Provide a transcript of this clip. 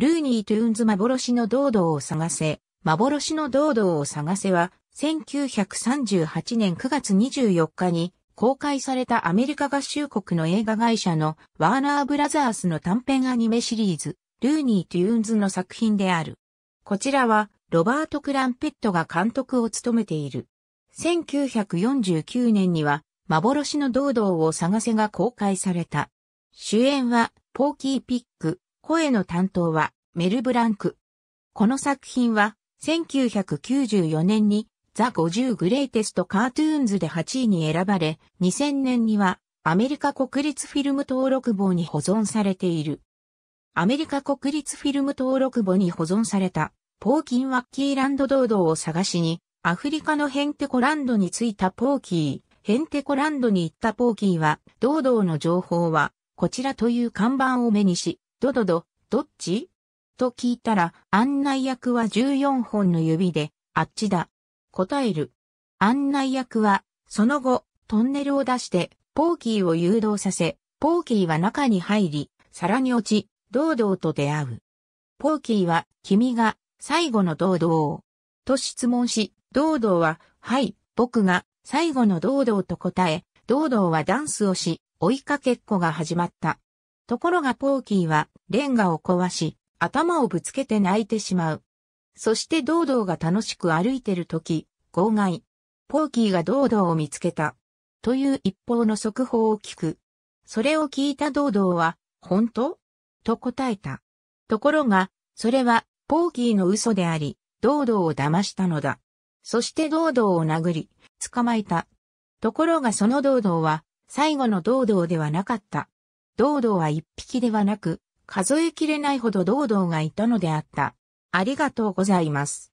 ルーニー・トゥーンズ幻の堂々を探せ、幻の堂々を探せは、1938年9月24日に公開されたアメリカ合衆国の映画会社のワーナー・ブラザースの短編アニメシリーズ、ルーニー・トゥーンズの作品である。こちらは、ロバート・クランペットが監督を務めている。1949年には、幻の堂々を探せが公開された。主演は、ポーキー・ピック、声の担当はメル・ブランク。この作品は1994年にザ50グレイテストカートゥーンズで8位に選ばれ、2000年にはアメリカ国立フィルム登録簿に保存されている。アメリカ国立フィルム登録簿に保存されたポーキン・ワッキーランド堂々を探しに、アフリカのヘンテコランドに着いたポーキー、ヘンテコランドに行ったポーキーは、堂々の情報は、こちらという看板を目にし、どどど、どっちと聞いたら、案内役は14本の指で、あっちだ。答える。案内役は、その後、トンネルを出して、ポーキーを誘導させ、ポーキーは中に入り、皿に落ち、堂々と出会う。ポーキーは、君が、最後の堂々を、と質問し、堂々は、はい、僕が、最後の堂々と答え、堂々はダンスをし、追いかけっこが始まった。ところがポーキーはレンガを壊し、頭をぶつけて泣いてしまう。そして堂々が楽しく歩いてる時、号外。ポーキーが堂々を見つけた。という一方の速報を聞く。それを聞いた堂々は、本当と答えた。ところが、それは、ポーキーの嘘であり、堂々を騙したのだ。そして堂々を殴り、捕まえた。ところがその堂々は、最後の堂々ではなかった。道道は一匹ではなく、数えきれないほど道道がいたのであった。ありがとうございます。